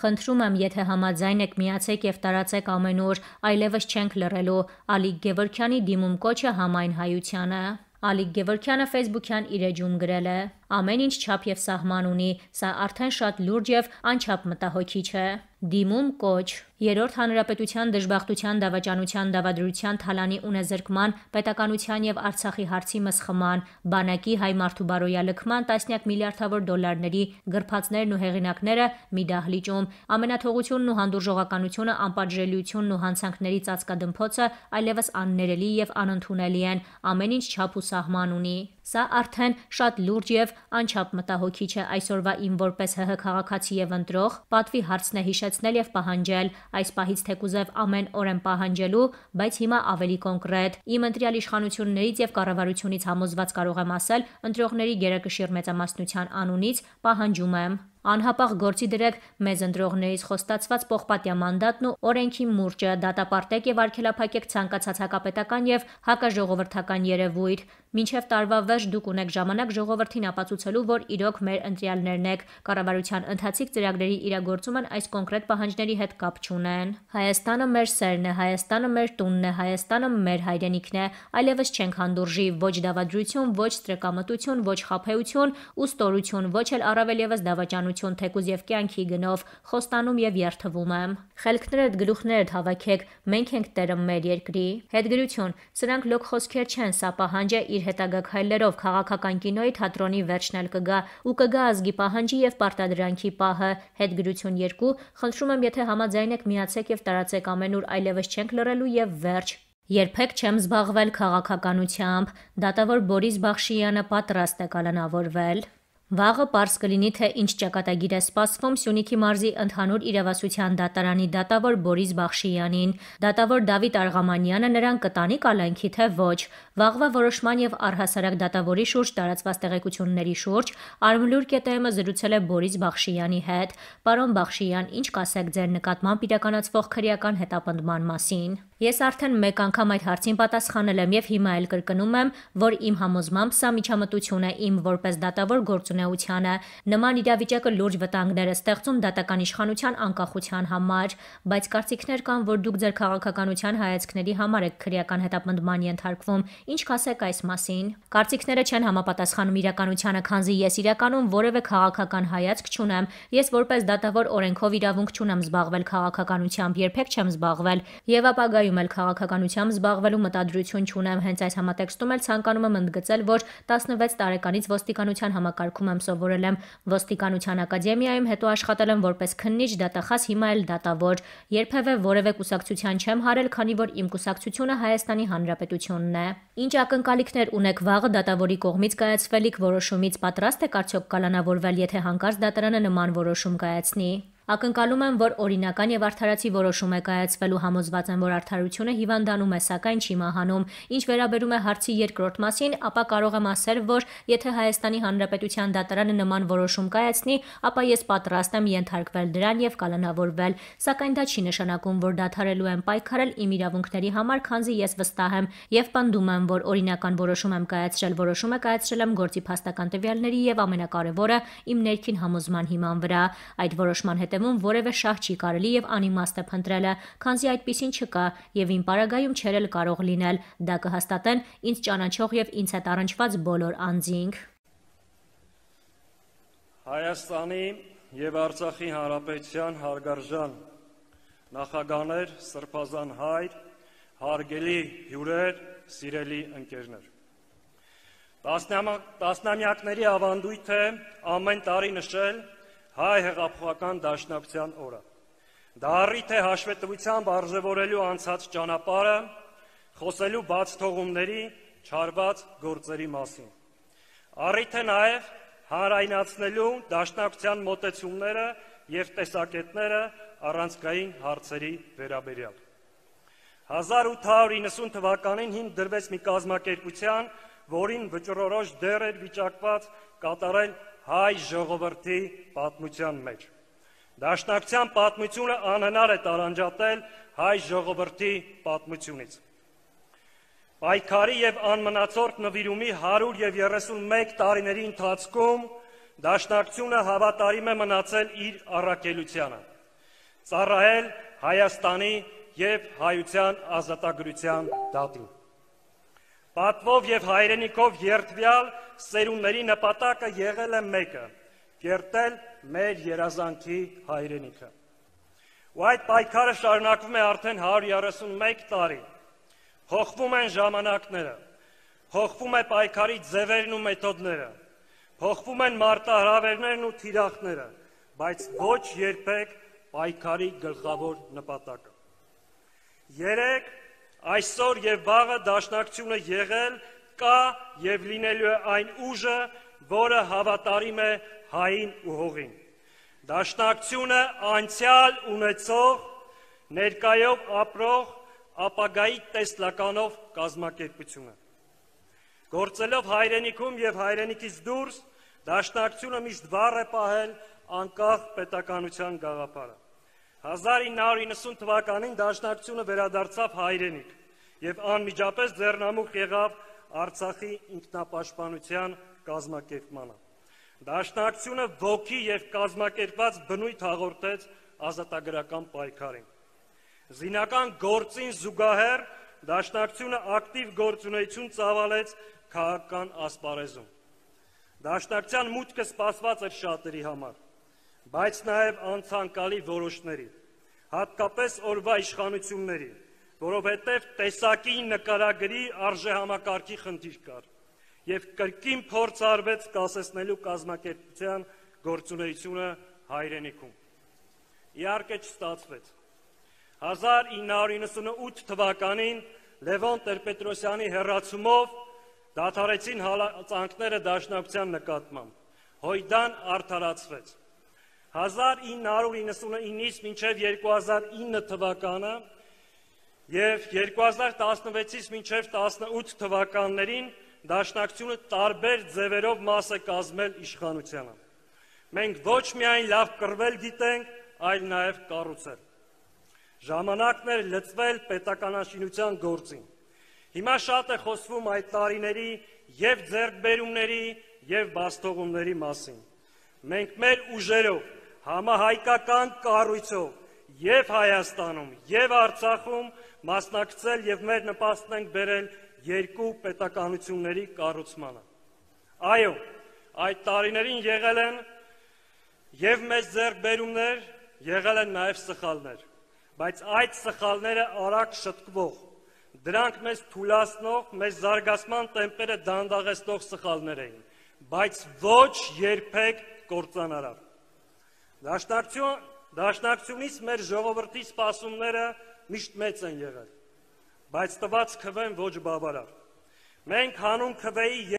Խնդրում եմ, եթե համաձայն եք միացեք եւ տարածեք ամենուր, այլևս չենք լռելու։ Ալիկ Գևորքյանի դիմում կոչը համայն հայությանը։ Ալիկ Գևորքյանը Facebook-յան իր էջում գրել է. Ամեն ինչ չափ եւ սահման ունի, սա արդեն շատ լուրջ եւ անչափ մտահոգիչ է։ Դիմում կոչ Երորդ հանրապետության դժբախտության դավաճանության դավադրության թալանի ունեզրկման, պետականության եւ Արցախի հարցի մսխման, բանակի հայ մարդու բարոյալքման տասնյակ միլիարդավոր դոլարների գրփածներն ու հեղինակները մի դահլիճում, ամենաթողությունն ու հանդուրժողականությունը, անպատժելիությունն ու հանցանքների ծածկադմփոցը այլևս աններելի եւ անընդունելի են, ամեն ինչ չափ ու սահման ունի։ Սա արդեն շատ լուրջ եւ անչափ մտահոգիչ է այսօրվա իմ որպես ՀՀ քաղաքացի եւ ընտրող, պատվի հարցն է հիշեցնել եւ պահանջել։ Այս պահից թեկուզև ամեն օր եմ պահանջելու, բայց հիմա ավելի կոնկրետ։ Իմ ընտրյալ իշխանություններից եւ կառավարությունից համոզված կարող եմ ասել, ընտրողների գերակշիռ մեծամասնության անունից պահանջում եմ Անհապաղ գործի դրեք մեզ ընտրողներից խոստացված պողպատյա մանդատն ու օրենքի մուրճը, դատապարտեք եւ արգելափակեք ցանկացած հակապետական եւ հակաժողովրդական երևույթ։ Մինչև տարվա վերջ դուք ունեք ժամանակ ժողովրդին ապացուցելու, որ իրոք մեր ընտրյալներն եք։ Կառավարության ընթացիկ ծրագրերի իրագործումն այս կոնկրետ պահանջների հետ կապ չունեն։ Հայաստանը մեր սերն է, Հայաստանը մեր տունն է, Հայաստանը մեր հայրենիքն է։ Այլևս չենք հանդուրժի ոչ դավադրություն, ոչ ստրկամտություն, ոչ խափեություն ու ստորություն, ոչ էլ առավել եւս դավաճան իրականություն թեկուզ եւ կյանքի գնով խոստանում եւ երթվում եմ։ Խելքներդ գլուխներդ հավաքեք, մենք ենք տերը մեր երկրի։ Հետգրություն, սրանք լոկ խոսքեր չեն, սա պահանջը իր հետագա քայլերով քաղաքական կինոյի թատրոնի վերջն էլ կգա ու կգա ազգի պահանջի եւ պարտադրանքի պահը։ Հետգրություն 2, խնդրում եմ, եթե համաձայն եք միացեք եւ տարածեք ամենուր, այլևս չենք լռելու եւ վերջ։ Երբեք չեմ զբաղվել քաղաքականությամբ, դատավոր Բորիս Բախշյանը պատրաստ է կալանավորվել։ Վաղը པարզ կլինի, թե ինչ ճակատագիր է սպասվում Սյունիքի մարզի ընդհանուր իրավասության դատարանի դատավոր Բորիս Բախշիյանին։ Դատավոր Դավիթ Արգամանյանը նրան կտանի կալանքի թե ոչ։ Վաղվա որոշման եւ առհասարակ դատավորի շուրջ տարածված տեղեկությունների շուրջ Արմլուր կետայմը զրուցել է Բորիս Բախշյանի հետ։ Պարոն Բախշյան, ինչ կասեք ձեր նկատմամբ իրականացվող քրեական հետապնդման մասին։ Ես արդեն մեկ անգամ այդ հարցին պատասխանել եմ եւ հիմա էլ կրկնում եմ, որ իմ համոզմամբ սա միջամտություն է իմ որպես դատավոր գործունեությանը։ Նման իրավիճակը լուրջ վտանգներ է ստեղծում դատական իշխանության անկախության համար, բայց կարծիքներ կան, որ դուք ձեր քաղաքականության հայացքների համար եք քրեական հետապնդման ենթարկվում։ Ինչ կասեք այս մասին։ Կարծիքները չեն համապատասխանում իրականությանը, քանզի ես իրականում որևէ քաղաքական հայացք չունեմ։ Ես որպես դատավոր օրենքով իրավունք չունեմ զբաղվել քաղաքականությամբ, երբեք չեմ զբաղվել։ Եվ ապագայում Ֆրանսիայում էլ քաղաքականությամբ զբաղվելու մտադրություն չունեմ, հենց այս համատեքստում էլ ցանկանում եմ ընդգծել, որ 16 տարեկանից ոստիկանության համակարգում եմ սովորել եմ, ոստիկանության ակադեմիայում հետո աշխատել եմ որպես քննիչ, դատախազ, հիմա էլ դատավոր։ Երբևէ որևէ կուսակցության չեմ հարել, քանի որ իմ կուսակցությունը Հայաստանի Հանրապետությունն է։ Ինչ ակնկալիքներ ունեք վաղը դատավորի կողմից կայացվելիք որոշումից պատրաստ եք արդյոք կալանավորվել, եթե հանկարծ դատարանը նման որոշում կայացնի։ Ակնկալում եմ, որ օրինական եւ արդարացի որոշում է կայացվելու համոզված եմ, որ արդարությունը հիվանդանում է, սակայն չի մահանում։ Ինչ վերաբերում է հարցի երկրորդ մասին, ապա կարող եմ ասել, որ եթե Հայաստանի Հանրապետության դատարանը նման որոշում կայացնի, ապա ես պատրաստ եմ ենթարկվել դրան եւ կալանավորվել, սակայն դա չի նշանակում, որ դադարելու եմ պայքարել իմ իրավունքների համար, քանզի ես վստահ եմ եւ պնդում եմ, որ օրինական որոշում եմ կայացրել, որոշումը կայացրել եմ գործի փաստական տվյալների եւ ամենակարևորը իմ ներքին համոզման հիման վրա։ Այդ որոշման հետ թեմում որևէ շահ չի կարելի եւ անիմաստ է փնտրելը, քանզի այդպեսին չկա եւ իմ պարագայում չեր էլ կարող լինել։ Դա կհաստատեն ինձ ճանաչող եւ ինձ հետ առնչված բոլոր անձինք։ Հայաստանի եւ Արցախի Հանրապետության հարգարժան նախագաներ, սրբազան հայր, հարգելի հյուրեր, սիրելի ընկերներ։ Տասնամյակների ավանդույթ է ամեն տարի նշել հայ հեղափոխական դաշնակցության օրը։ Դա առիթ է հաշվետվությամբ արժևորելու անցած ճանապարհը, խոսելու բաց թողումների, չարված գործերի մասին։ Առիթ է նաև հանրայնացնելու դաշնակցության մոտեցումները եւ տեսակետները առանցքային հարցերի վերաբերյալ։ 1890 թվականին հիմք դրվեց մի կազմակերպության, որին վճռորոշ դեր էր վիճակված կատարել հայ ժողովրդի պատմության մեջ։ Դաշնակցության պատմությունը անհնար է տարանջատել հայ ժողովրդի պատմությունից։ Պայքարի եւ անմնացորդ նվիրումի 131 տարիների ընթացքում դաշնակցությունը հավատարիմ է մնացել իր առաքելությանը։ Ծառայել Հայաստանի եւ հայության ազատագրության դատին։ Պատվով եւ հայրենիքով երթվյալ սերունդների նպատակը եղել է մեկը՝ կերտել մեր երազանքի հայրենիքը։ Ու այդ պայքարը շարունակվում է արդեն 131 տարի։ Փոխվում են ժամանակները, փոխվում է պայքարի ձևերն ու մեթոդները, փոխվում են մարտահրավերներն ու թիրախները, բայց ոչ երբեք պայքարի գլխավոր նպատակը։ 3 Այսօր եւ վաղը դաշնակցությունը եղել կա եւ լինելու է այն ուժը, որը հավատարիմ է հային ու հողին։ Դաշնակցությունը անցյալ ունեցող ներկայով ապրող ապագայի տեսլականով կազմակերպությունը։ Գործելով հայրենիքում եւ հայրենիքից դուրս դաշնակցությունը միշտ վառ է պահել անկախ պետականության գաղափարը։ 1990 թվականին դաշնակցությունը վերադարձավ հայրենիք եւ անմիջապես ձեռնամուխ եղավ Արցախի ինքնապաշտպանության կազմակերպմանը։ Դաշնակցությունը ոգի եւ կազմակերպված բնույթ հաղորդեց ազատագրական պայքարին։ Զինական գործին զուգահեռ դաշնակցությունը ակտիվ գործունեություն ծավալեց քաղաքական ասպարեզում։ Դաշնակցության մուտքը սպասված էր շատերի համար բայց նաև անցանկալի որոշների, հատկապես օրվա իշխանությունների, որովհետև տեսակի նկարագրի արժեհամակարգի խնդիր կար եւ կրկին փորձ արվեց կասեցնելու կազմակերպության գործունեությունը հայրենիքում։ Իհարկե չստացվեց։ 1998 թվականին Լևոն Տեր-Պետրոսյանի հերացումով դադարեցին հալածանքները դաշնակցության նկատմամբ։ Հույդան արդարացվեց։ 1999-ից մինչև 2009 թվականը եւ 2016-ից մինչև 18 թվականներին Դաշնակցությունը տարբեր ձևերով մաս է կազմել իշխանությանը։ Մենք ոչ միայն լավ կրվել գիտենք, այլ նաև կառուցել։ Ժամանակն էր լծվել պետականաշինության գործին։ Հիմա շատ է խոսվում այդ տարիների եւ ձեռքբերումների եւ բաստողումների մասին։ Մենք մեր ուժերով համահայկական կառույցով եւ Հայաստանում եւ Արցախում մասնակցել եւ մեր նպաստն ենք բերել երկու պետականությունների կառուցմանը։ Այո, այդ տարիներին եղել են եւ մեծ ձեռքբերումներ, եղել են նաեւ սխալներ, բայց այդ սխալները արագ շտկվող, դրանք մեզ թուլացնող, մեզ զարգացման տեմպերը դանդաղեցնող սխալներ էին, բայց ոչ երբեք կործանարար։ Դաշնակցություն Դաշնակցունից մեր ժողովրդի սպասումները միշտ մեծ են եղել, բայց տված քվեն ոչ բավարար։ Մենք հանուն քվեի